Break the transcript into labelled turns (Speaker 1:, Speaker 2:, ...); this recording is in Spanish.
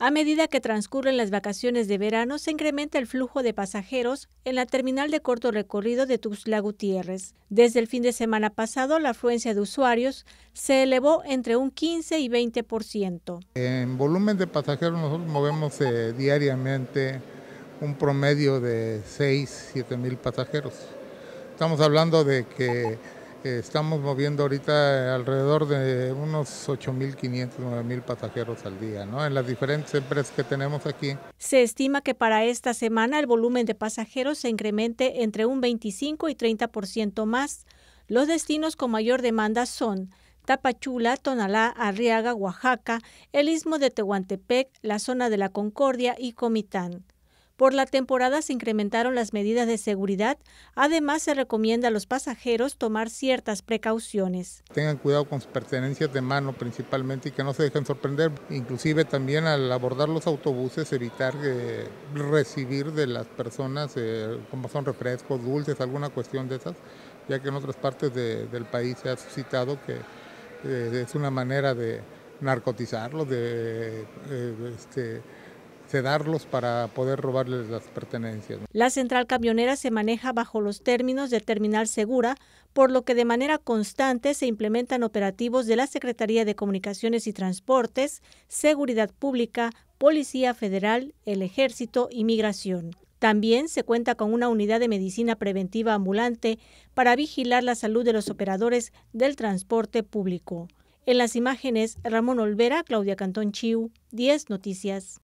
Speaker 1: A medida que transcurren las vacaciones de verano, se incrementa el flujo de pasajeros en la terminal de corto recorrido de Tuxtla Gutiérrez. Desde el fin de semana pasado, la afluencia de usuarios se elevó entre un 15 y 20%.
Speaker 2: En volumen de pasajeros, nosotros movemos eh, diariamente un promedio de 6, 7 mil pasajeros. Estamos hablando de que estamos moviendo ahorita alrededor de unos 8.500, 9.000 pasajeros al día, En las diferentes empresas que tenemos aquí.
Speaker 1: Se estima que para esta semana el volumen de pasajeros se incremente entre un 25 y 30% más. Los destinos con mayor demanda son Tapachula, Tonalá, Arriaga, Oaxaca, el istmo de Tehuantepec, la zona de la Concordia y Comitán. Por la temporada se incrementaron las medidas de seguridad. Además, se recomienda a los pasajeros tomar ciertas precauciones.
Speaker 2: Tengan cuidado con sus pertenencias de mano principalmente y que no se dejen sorprender. Inclusive también al abordar los autobuses, evitar recibir de las personas eh, como son refrescos, dulces, alguna cuestión de esas, ya que en otras partes del país se ha suscitado que eh, es una manera de narcotizarlos, de... Eh, este, sedarlos para poder robarles las pertenencias.
Speaker 1: La central camionera se maneja bajo los términos de Terminal Segura, por lo que de manera constante se implementan operativos de la Secretaría de Comunicaciones y Transportes, Seguridad Pública, Policía Federal, el Ejército y Migración. También se cuenta con una unidad de medicina preventiva ambulante para vigilar la salud de los operadores del transporte público. En las imágenes, Ramón Olvera, Claudia Cantón Chiu, 10 Noticias.